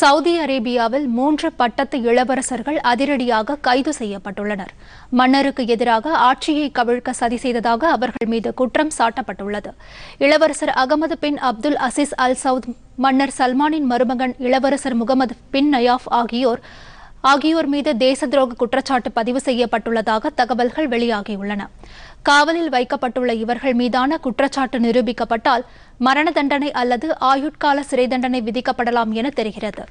Saudi அரேபியாவில் மூன்று பட்டத்து இளவரசர்கள் அதிரடியாக கைது செய்யப்பட்டுள்ளனர் மன்னருக்கு எதிராக ஆட்சியை கவிழ்க்க சதி செய்ததாக அவர்கள் மீது குற்றம் சாட்டப்பட்டுள்ளது இளவரசர் Ahmed bin Abdul Aziz Al Saud மன்னர் சல்மானின் மருமகன் இளவரசர் முகமது பின் நயாஃப் ஆகியோர் ஆகியோர் மீது தேச துரோக குற்றச்சாட்டு பதிவு செய்யப்பட்டுள்ளதாக தகவல்கள் வெளியாகியுள்ளன காவலில் வைக்கப்பட்டுள்ள இவர்கள் மீதான குற்றச்சாட்டு நிரூபிக்கப்பட்டால் மரண தண்டனை அல்லது ஆயுட்கால சிறை தண்டனை விதிக்கப்படலாம் என தெரிகிறது